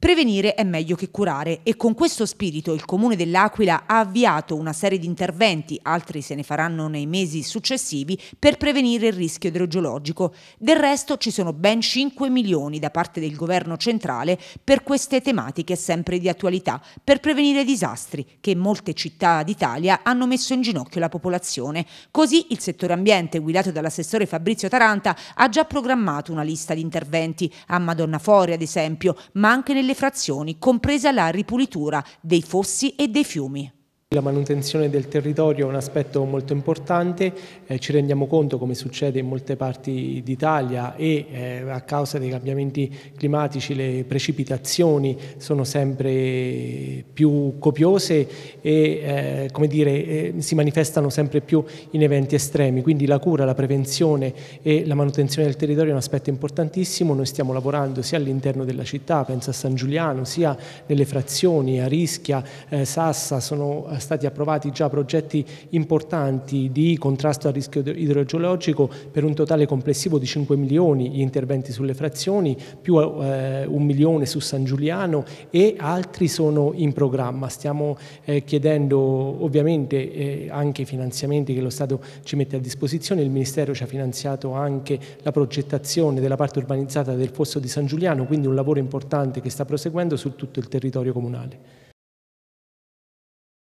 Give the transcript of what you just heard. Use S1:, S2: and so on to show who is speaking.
S1: Prevenire è meglio che curare e con questo spirito il Comune dell'Aquila ha avviato una serie di interventi, altri se ne faranno nei mesi successivi, per prevenire il rischio idrogeologico. Del resto ci sono ben 5 milioni da parte del governo centrale per queste tematiche sempre di attualità, per prevenire disastri che in molte città d'Italia hanno messo in ginocchio la popolazione. Così il settore ambiente, guidato dall'assessore Fabrizio Taranta, ha già programmato una lista di interventi a Madonna Fori ad esempio, ma anche nelle delle frazioni, compresa la ripulitura dei fossi e dei fiumi.
S2: La
S3: manutenzione del territorio è un aspetto molto importante, eh, ci rendiamo conto come succede in molte parti d'Italia e eh, a causa dei cambiamenti climatici le precipitazioni sono sempre più copiose e eh, dire, eh, si manifestano sempre più in eventi estremi, quindi la cura, la prevenzione e la manutenzione del territorio è un aspetto importantissimo, noi stiamo lavorando sia all'interno della città, penso a San Giuliano, sia nelle frazioni, a Rischia, eh, Sassa, sono eh, stati approvati già progetti importanti di contrasto al rischio idrogeologico per un totale complessivo di 5 milioni gli interventi sulle frazioni, più eh, un milione su San Giuliano e altri sono in programma. Stiamo eh, chiedendo ovviamente eh, anche i finanziamenti che lo Stato ci mette a disposizione, il Ministero ci ha finanziato anche la progettazione della parte urbanizzata del fosso di San Giuliano, quindi un lavoro importante che sta proseguendo su tutto il territorio comunale.